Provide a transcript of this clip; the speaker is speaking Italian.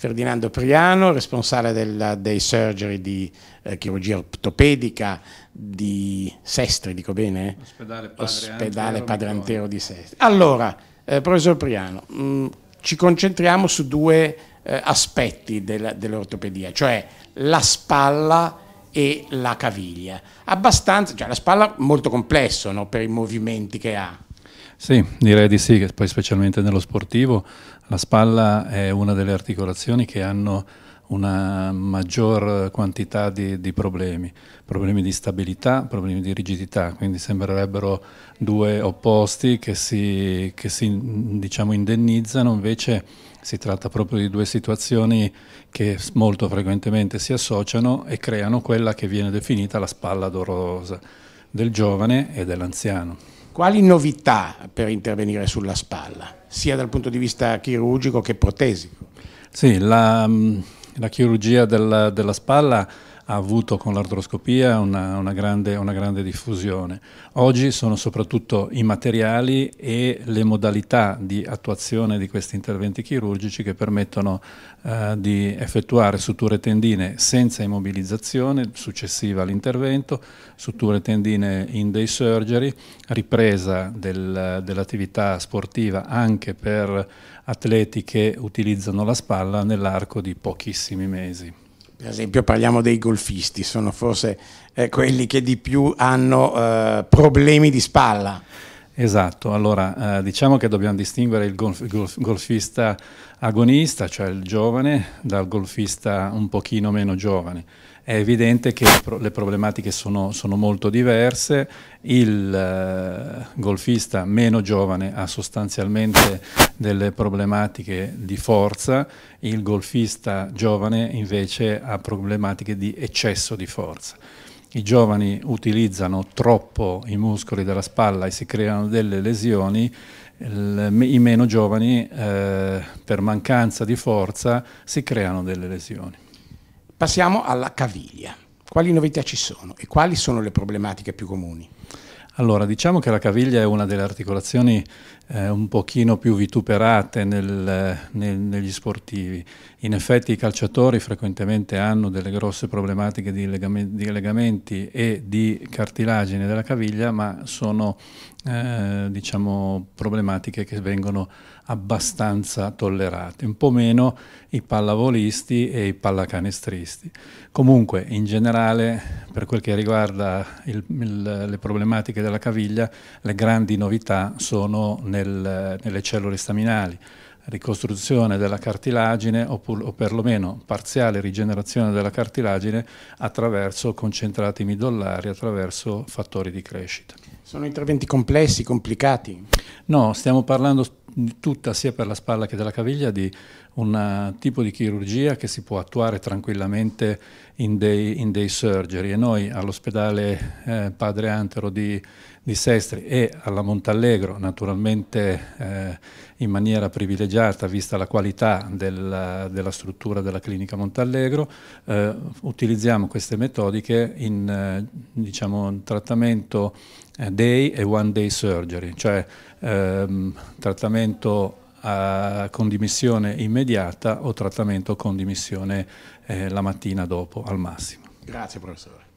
Ferdinando Priano, responsabile del, dei surgery di eh, chirurgia ortopedica di Sestri, dico bene? Ospedale Padre, Ospedale Padre Antero di Sestri. Allora, eh, professor Priano, mh, mm, ci concentriamo su due eh, aspetti del, dell'ortopedia, cioè la spalla e la caviglia. Abbastanza, cioè la spalla molto complesso no, per i movimenti che ha. Sì, direi di sì, che poi specialmente nello sportivo la spalla è una delle articolazioni che hanno una maggior quantità di, di, problemi, problemi di stabilità, problemi di rigidità, quindi sembrerebbero due opposti che si, che si diciamo, indennizzano, invece si tratta proprio di due situazioni che molto frequentemente si associano e creano quella che viene definita la spalla dolorosa del giovane e dell'anziano. Quali novità per intervenire sulla spalla, sia dal punto di vista chirurgico che protesico? Sì, la, mm, la chirurgia della, della spalla ha avuto con l'artroscopia una, una, grande, una grande diffusione. Oggi sono soprattutto i materiali e le modalità di attuazione di questi interventi chirurgici che permettono eh, di effettuare suture tendine senza immobilizzazione successiva all'intervento, suture tendine in day surgery, ripresa del, dell'attività sportiva anche per atleti che utilizzano la spalla nell'arco di pochissimi mesi per esempio parliamo dei golfisti, sono forse eh, quelli che di più hanno eh, problemi di spalla. Esatto, allora eh, diciamo che dobbiamo distinguere il golf, golf, golfista agonista, cioè il giovane, dal golfista un pochino meno giovane. È evidente che pro le problematiche sono, sono, molto diverse, il eh, golfista meno giovane ha sostanzialmente delle problematiche di forza, il golfista giovane invece ha problematiche di eccesso di forza i giovani utilizzano troppo i muscoli della spalla e si creano delle lesioni, i meno giovani eh, per mancanza di forza si creano delle lesioni. Passiamo alla caviglia. Quali novità ci sono e quali sono le problematiche più comuni? Allora, diciamo che la caviglia è una delle articolazioni eh, un pochino più vituperate nel, nel, negli sportivi. In effetti i calciatori frequentemente hanno delle grosse problematiche di, legame, di legamenti e di cartilagine della caviglia, ma sono eh, diciamo, problematiche che vengono abbastanza tollerate, un po' meno i pallavolisti e i pallacanestristi. Comunque, in generale, per quel che riguarda il, il, le problematiche della caviglia, le grandi novità sono nel nel, nelle cellule staminali, ricostruzione della cartilagine oppure, o perlomeno parziale rigenerazione della cartilagine attraverso concentrati midollari, attraverso fattori di crescita. Sono interventi complessi, complicati? No, stiamo parlando tutta sia per la spalla che della caviglia di un tipo di chirurgia che si può attuare tranquillamente in dei, in dei surgery e noi all'ospedale eh, Padre Antero di, di Sestri e alla Montallegro, naturalmente eh, in maniera privilegiata vista la qualità della, della struttura della clinica Montallegro, eh, utilizziamo queste metodiche in eh, diciamo, un trattamento eh, day e one day surgery, cioè ehm, trattamento con dimissione immediata o trattamento con dimissione eh, la mattina dopo al massimo. Grazie professore.